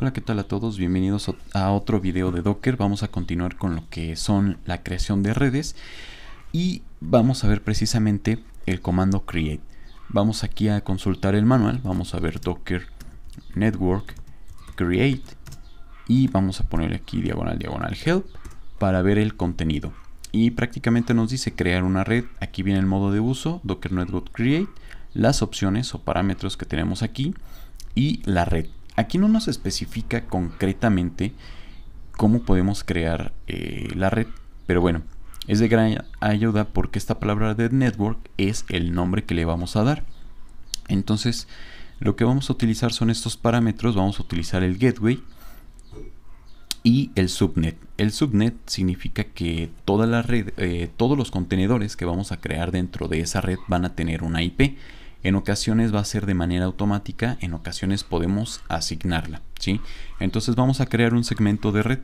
Hola, ¿qué tal a todos? Bienvenidos a otro video de Docker. Vamos a continuar con lo que son la creación de redes y vamos a ver precisamente el comando create. Vamos aquí a consultar el manual, vamos a ver Docker Network create y vamos a poner aquí diagonal diagonal help para ver el contenido. Y prácticamente nos dice crear una red. Aquí viene el modo de uso, Docker Network create, las opciones o parámetros que tenemos aquí y la red. Aquí no nos especifica concretamente cómo podemos crear eh, la red, pero bueno, es de gran ayuda porque esta palabra de network es el nombre que le vamos a dar. Entonces, lo que vamos a utilizar son estos parámetros, vamos a utilizar el gateway y el subnet. El subnet significa que toda la red, eh, todos los contenedores que vamos a crear dentro de esa red van a tener una IP. En ocasiones va a ser de manera automática, en ocasiones podemos asignarla, ¿sí? Entonces vamos a crear un segmento de red.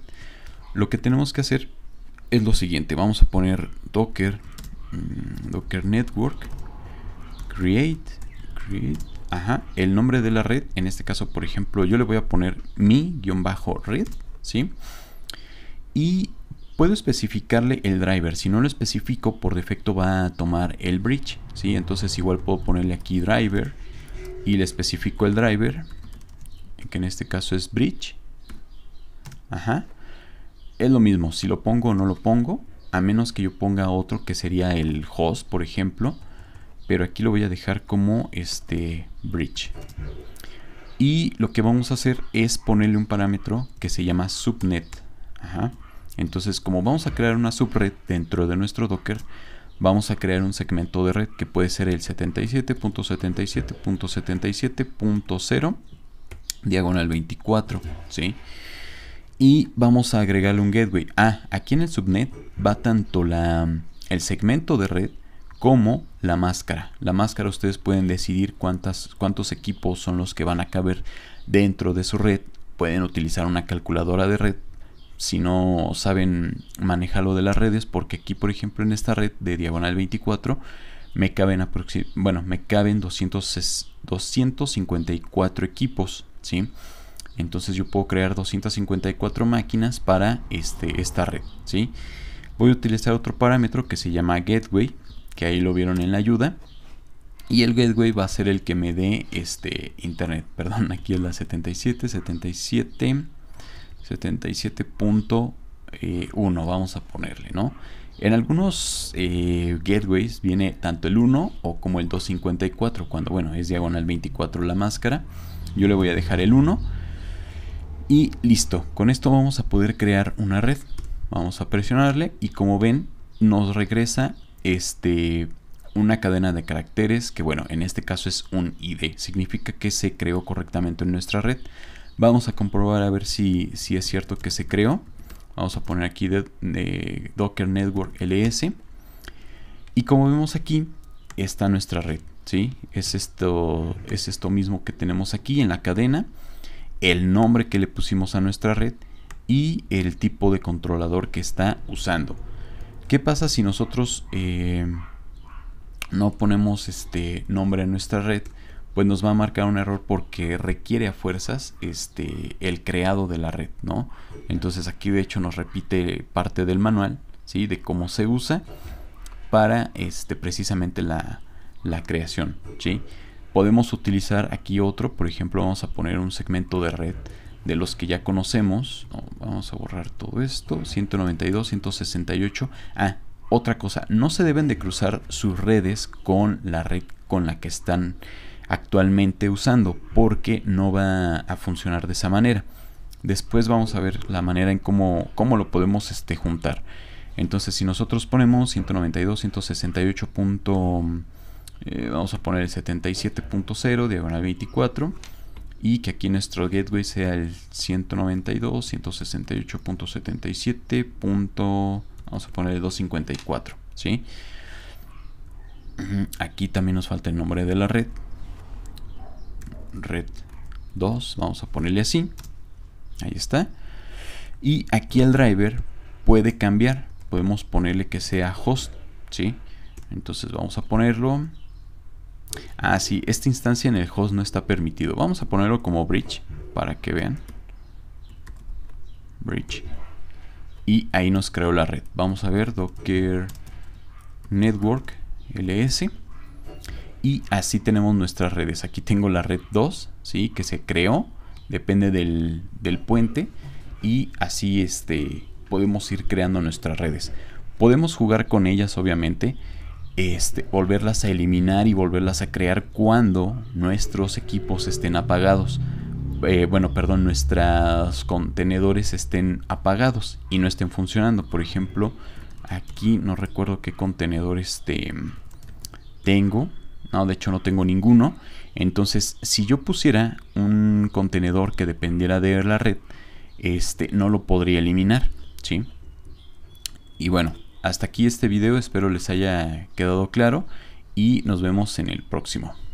Lo que tenemos que hacer es lo siguiente, vamos a poner docker mm, docker network create create ajá, el nombre de la red, en este caso, por ejemplo, yo le voy a poner mi-red, ¿sí? Y Puedo especificarle el driver, si no lo especifico por defecto va a tomar el bridge, ¿sí? entonces igual puedo ponerle aquí driver y le especifico el driver, que en este caso es bridge, Ajá. es lo mismo, si lo pongo o no lo pongo, a menos que yo ponga otro que sería el host por ejemplo, pero aquí lo voy a dejar como este bridge. Y lo que vamos a hacer es ponerle un parámetro que se llama subnet. Ajá. Entonces, como vamos a crear una subred dentro de nuestro Docker, vamos a crear un segmento de red que puede ser el 77.77.77.0 diagonal 24, ¿sí? Y vamos a agregarle un gateway. Ah, aquí en el subnet va tanto la, el segmento de red como la máscara. La máscara ustedes pueden decidir cuántas, cuántos equipos son los que van a caber dentro de su red. Pueden utilizar una calculadora de red si no saben manejarlo de las redes, porque aquí, por ejemplo, en esta red de diagonal 24, me caben bueno, me caben 254 equipos, ¿sí? Entonces yo puedo crear 254 máquinas para este, esta red, ¿sí? Voy a utilizar otro parámetro que se llama gateway, que ahí lo vieron en la ayuda. Y el gateway va a ser el que me dé este internet. Perdón, aquí es la 77, 77. 77.1 vamos a ponerle, ¿no? En algunos eh, gateways viene tanto el 1 o como el 254, cuando bueno, es diagonal 24 la máscara. Yo le voy a dejar el 1 y listo. Con esto vamos a poder crear una red. Vamos a presionarle y como ven nos regresa este una cadena de caracteres que bueno, en este caso es un ID. Significa que se creó correctamente en nuestra red. Vamos a comprobar a ver si, si es cierto que se creó. Vamos a poner aquí de, Docker Network LS. Y como vemos aquí, está nuestra red. ¿sí? Es, esto, es esto mismo que tenemos aquí en la cadena. El nombre que le pusimos a nuestra red y el tipo de controlador que está usando. ¿Qué pasa si nosotros eh, no ponemos este nombre a nuestra red? pues nos va a marcar un error porque requiere a fuerzas este, el creado de la red, ¿no? Entonces aquí de hecho nos repite parte del manual, ¿sí? De cómo se usa para este, precisamente la, la creación, ¿sí? Podemos utilizar aquí otro, por ejemplo vamos a poner un segmento de red de los que ya conocemos. vamos a borrar todo esto, 192, 168. Ah, otra cosa, no se deben de cruzar sus redes con la red con la que están actualmente usando porque no va a funcionar de esa manera. Después vamos a ver la manera en cómo, cómo lo podemos este, juntar. Entonces si nosotros ponemos 192, 168. Eh, vamos a poner el 77.0 diagonal 24 y que aquí nuestro gateway sea el 192, 168.77. Vamos a poner el 254, ¿sí? Aquí también nos falta el nombre de la red, red 2, vamos a ponerle así. Ahí está. Y aquí el driver puede cambiar. Podemos ponerle que sea host, ¿sí? Entonces vamos a ponerlo. Ah, esta instancia en el host no está permitido. Vamos a ponerlo como bridge para que vean. Bridge. Y ahí nos creó la red. Vamos a ver docker network ls y así tenemos nuestras redes. Aquí tengo la red 2, ¿sí? que se creó, depende del, puente y así este, podemos ir creando nuestras redes. Podemos jugar con ellas obviamente, este, volverlas a eliminar y volverlas a crear cuando nuestros equipos estén apagados. Eh, bueno, perdón, nuestros contenedores estén apagados y no estén funcionando. Por ejemplo, aquí no recuerdo qué contenedor este, tengo. No, de hecho no tengo ninguno. Entonces, si yo pusiera un contenedor que dependiera de la red, este no lo podría eliminar, ¿sí? Y bueno, hasta aquí este video, espero les haya quedado claro y nos vemos en el próximo.